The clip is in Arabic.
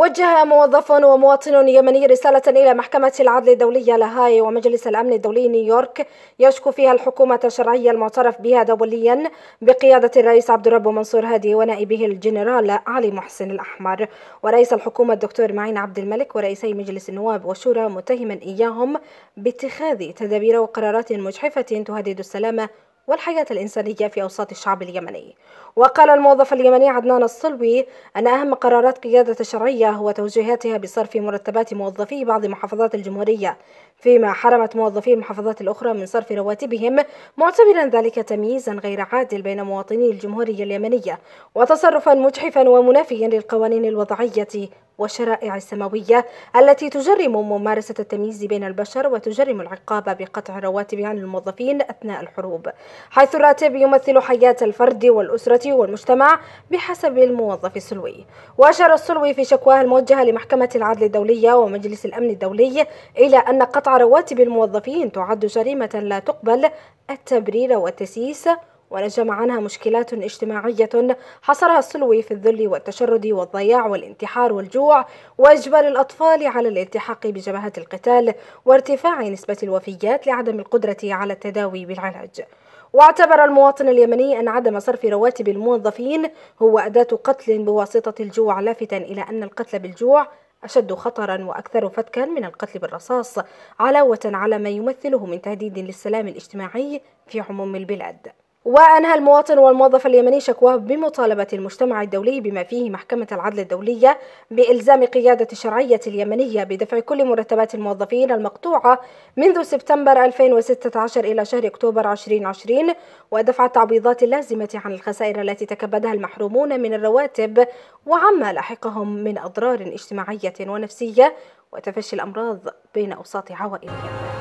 وجه موظف ومواطن يمني رسالة إلى محكمة العدل الدولية لاهاي ومجلس الأمن الدولي نيويورك يشكو فيها الحكومة الشرعية المعترف بها دوليا بقيادة الرئيس عبد الرب منصور هادي ونائبه الجنرال علي محسن الأحمر ورئيس الحكومة الدكتور معين عبد الملك ورئيسي مجلس النواب والشورى متهما إياهم باتخاذ تدابير وقرارات مجحفة تهدد السلامة والحياة الإنسانية في أوساط الشعب اليمني وقال الموظف اليمني عدنان الصلوي أن أهم قرارات قيادة الشرعية هو توجيهاتها بصرف مرتبات موظفي بعض محافظات الجمهورية فيما حرمت موظفي المحافظات الأخرى من صرف رواتبهم معتبرا ذلك تمييزا غير عادل بين مواطني الجمهورية اليمنية وتصرفا مجحفا ومنافيا للقوانين الوضعية والشرائع السماوية التي تجرم ممارسة التمييز بين البشر وتجرم العقاب بقطع الرواتب عن الموظفين أثناء الحروب حيث الراتب يمثل حياة الفرد والأسرة والمجتمع بحسب الموظف السلوي وأشار السلوي في شكواه الموجهة لمحكمة العدل الدولية ومجلس الأمن الدولي إلى أن قطع رواتب الموظفين تعد جريمة لا تقبل التبرير والتسييس ونجم عنها مشكلات اجتماعية حصرها السلوي في الذل والتشرد والضياع والانتحار والجوع وإجبار الأطفال على الالتحاق بجبهات القتال وارتفاع نسبة الوفيات لعدم القدرة على التداوي بالعلاج واعتبر المواطن اليمني أن عدم صرف رواتب الموظفين هو أداة قتل بواسطة الجوع لافتا إلى أن القتل بالجوع أشد خطرا وأكثر فتكا من القتل بالرصاص علاوة على ما يمثله من تهديد للسلام الاجتماعي في عموم البلاد وأنهى المواطن والموظف اليمني شكواه بمطالبة المجتمع الدولي بما فيه محكمة العدل الدولية بإلزام قيادة الشرعية اليمنية بدفع كل مرتبات الموظفين المقطوعة منذ سبتمبر 2016 إلى شهر أكتوبر 2020 ودفع التعويضات اللازمة عن الخسائر التي تكبدها المحرومون من الرواتب وعما لاحقهم من أضرار اجتماعية ونفسية وتفشي الأمراض بين أوساط عوائلهم